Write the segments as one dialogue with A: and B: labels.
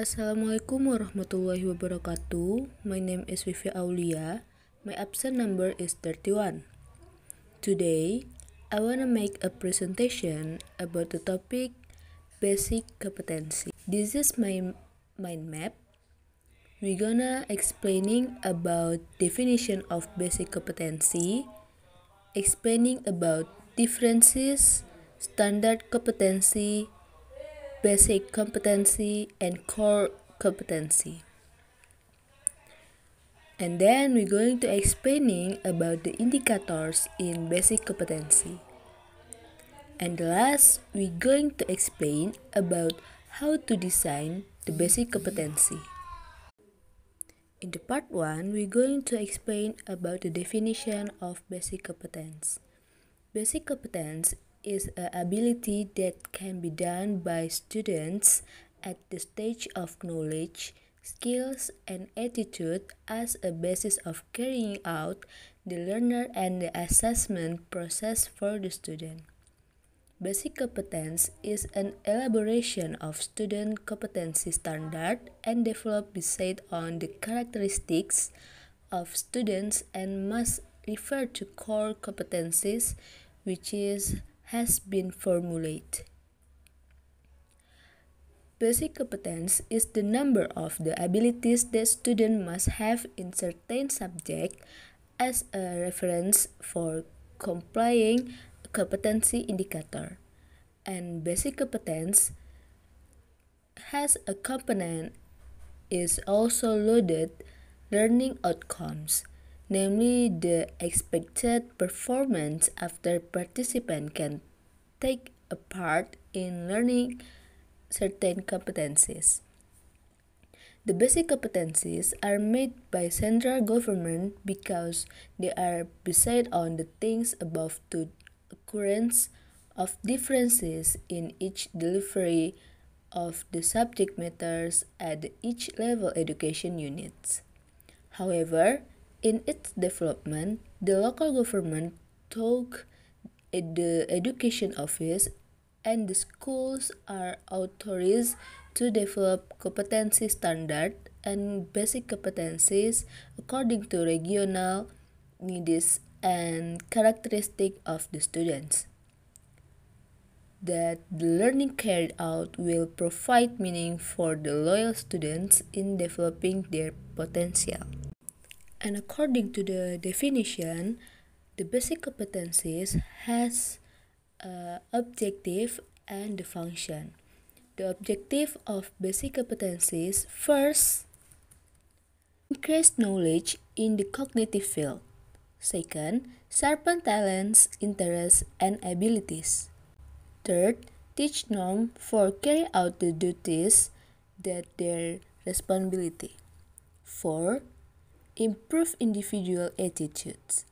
A: Assalamualaikum warahmatullahi wabarakatuh. My name is Vivi Aulia. My absent number is 31. Today, I wanna make a presentation about the topic basic competency. This is my mind map. We're gonna explaining about definition of basic competency, explaining about differences, standard competency, basic competency and core competency. And then we're going to explaining about the indicators in basic competency. And last, we're going to explain about how to design the basic competency. In the part 1, we're going to explain about the definition of basic competence. Basic competence is a ability that can be done by students at the stage of knowledge, skills, and attitude as a basis of carrying out the learner and the assessment process for the student. Basic competence is an elaboration of student competency standard and developed based on the characteristics of students and must refer to core competencies which is has been formulated. Basic competence is the number of the abilities that student must have in certain subject as a reference for complying competency indicator. And basic competence has a component is also loaded learning outcomes namely the expected performance after participant can take a part in learning certain competencies. The basic competencies are made by central government because they are based on the things above to occurrence of differences in each delivery of the subject matters at each level education units. However, in its development, the local government took the education office and the schools are authorized to develop competency standard and basic competencies according to regional needs and characteristic of the students that the learning carried out will provide meaning for the loyal students in developing their potential. And according to the definition, the basic competencies has uh, objective and the function. The objective of basic competencies first increase knowledge in the cognitive field. Second, sharpen talents, interests, and abilities. Third, teach norm for carry out the duties that their responsibility. Four, improve individual attitudes.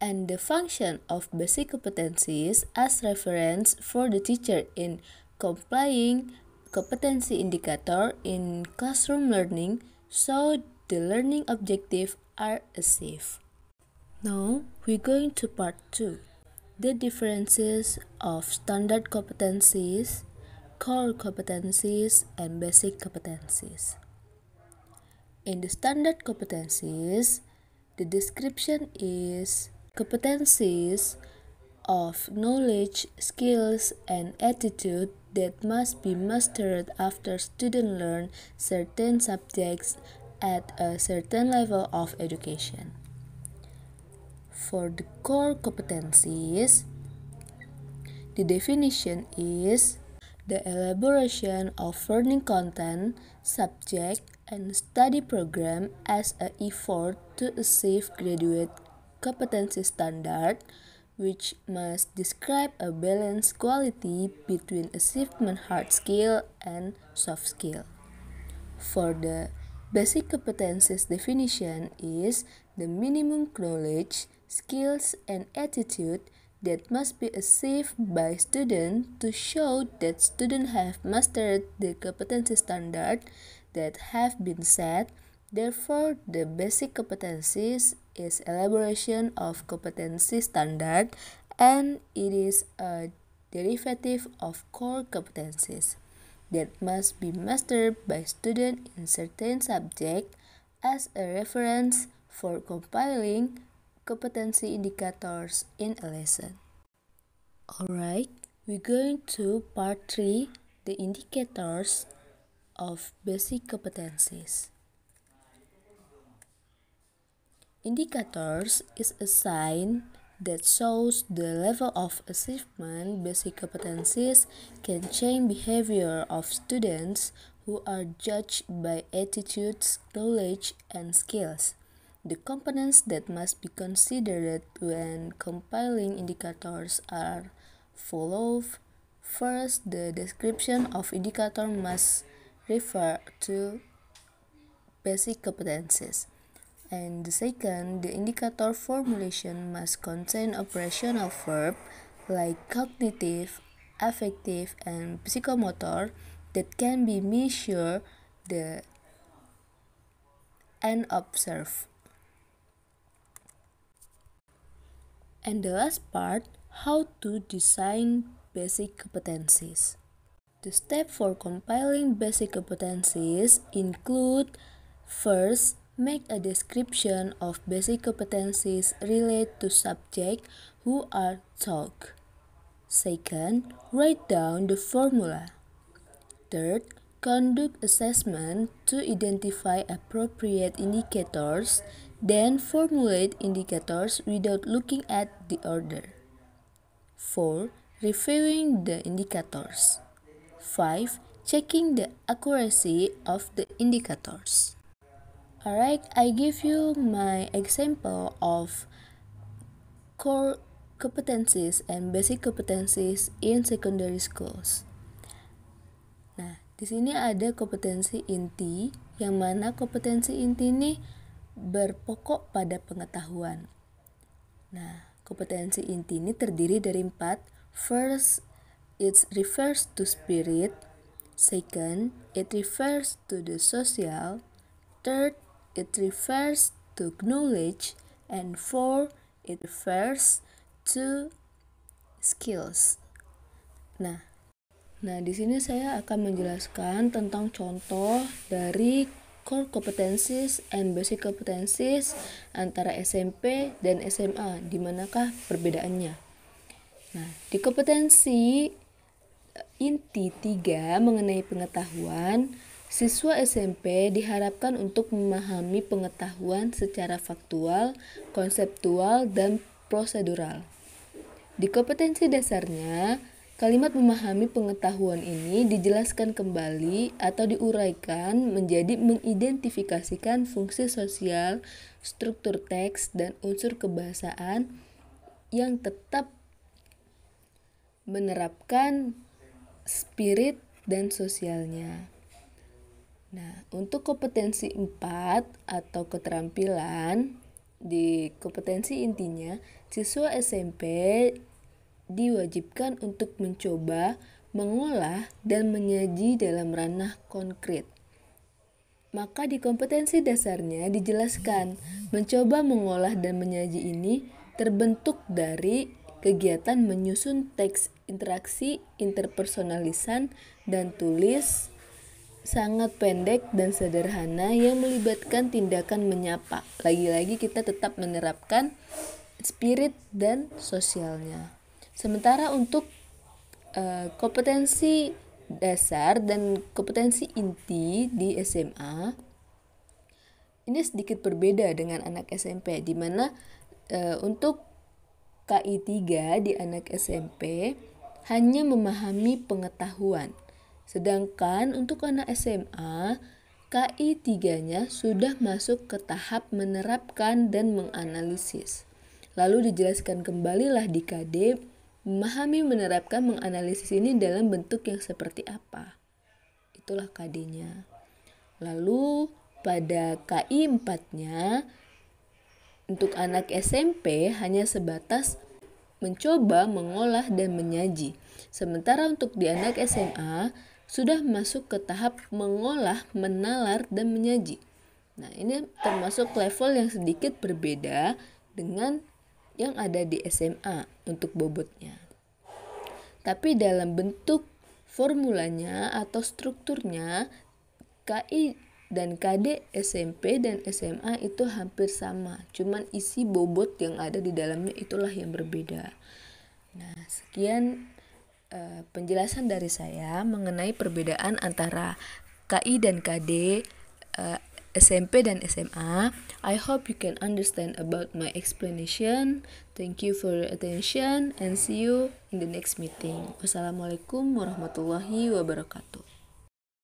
A: And the function of basic competencies as reference for the teacher in complying competency indicator in classroom learning so the learning objective are achieved. Now we're going to part 2. The differences of standard competencies, core competencies, and basic competencies. In the standard competencies, the description is competencies of knowledge, skills, and attitude that must be mastered after student learn certain subjects at a certain level of education. For the core competencies, the definition is the elaboration of learning content, subject, and study program as an effort to achieve graduate competency standard, which must describe a balanced quality between achievement hard skill and soft skill. For the basic competencies definition is the minimum knowledge, skills, and attitude that must be achieved by student to show that student have mastered the competency standard that have been set. Therefore, the basic competencies is elaboration of competency standard and it is a derivative of core competencies that must be mastered by student in certain subject as a reference for compiling competency indicators in a lesson. Alright, we're going to part 3, the indicators of basic competencies. Indicators is a sign that shows the level of achievement basic competencies can change behavior of students who are judged by attitudes, knowledge, and skills. The components that must be considered when compiling indicators are follow. First, the description of indicator must refer to basic competences. And the second, the indicator formulation must contain operational verb like cognitive, affective, and psychomotor that can be measured the, and observed. And the last part, how to design basic competencies. The step for compiling basic competencies include first, make a description of basic competencies related to subject who are taught. Second, write down the formula. Third, conduct assessment to identify appropriate indicators Then formulate indicators without looking at the order. 4. Reviewing the indicators. 5. Checking the accuracy of the indicators. Alright, I give you my example of core competencies and basic competencies in secondary schools. Nah, di sini ada kompetensi inti, yang mana kompetensi inti ini berpokok pada pengetahuan. Nah, kompetensi inti ini terdiri dari empat. First, it refers to spirit. Second, it refers to the social. Third, it refers to knowledge. And four, it refers to skills. Nah, nah di sini saya akan menjelaskan tentang contoh dari core competencies and basic competencies antara SMP dan SMA, di manakah perbedaannya? Nah, di kompetensi eh, inti 3 mengenai pengetahuan, Siswa SMP diharapkan untuk memahami pengetahuan secara faktual, konseptual, dan prosedural. Di kompetensi dasarnya, Kalimat memahami pengetahuan ini dijelaskan kembali atau diuraikan menjadi mengidentifikasikan fungsi sosial, struktur teks, dan unsur kebahasaan yang tetap menerapkan spirit dan sosialnya. Nah, untuk kompetensi 4 atau keterampilan di kompetensi intinya, siswa SMP diwajibkan untuk mencoba, mengolah, dan menyaji dalam ranah konkret. Maka di kompetensi dasarnya dijelaskan, mencoba mengolah dan menyaji ini terbentuk dari kegiatan menyusun teks interaksi interpersonalisan dan tulis sangat pendek dan sederhana yang melibatkan tindakan menyapa. Lagi-lagi kita tetap menerapkan spirit dan sosialnya. Sementara untuk uh, kompetensi dasar dan kompetensi inti di SMA ini sedikit berbeda dengan anak SMP di mana e, untuk KI 3 di anak SMP hanya memahami pengetahuan. Sedangkan untuk anak SMA KI 3-nya sudah masuk ke tahap menerapkan dan menganalisis. Lalu dijelaskan kembalilah di KD memahami, menerapkan, menganalisis ini dalam bentuk yang seperti apa. Itulah KD-nya. Lalu pada KI 4-nya untuk anak SMP hanya sebatas mencoba, mengolah dan menyaji. Sementara untuk di anak SMA sudah masuk ke tahap mengolah, menalar dan menyaji. Nah, ini termasuk level yang sedikit berbeda dengan yang ada di SMA untuk bobotnya. Tapi dalam bentuk formulanya atau strukturnya KI dan KD SMP dan SMA itu hampir sama, cuman isi bobot yang ada di dalamnya itulah yang berbeda. Nah, sekian uh, penjelasan dari saya mengenai perbedaan antara KI dan KD uh, eh, SMP dan SMA. I hope you can understand about my explanation. Thank you for your attention and see you in the next meeting. Wassalamualaikum warahmatullahi wabarakatuh.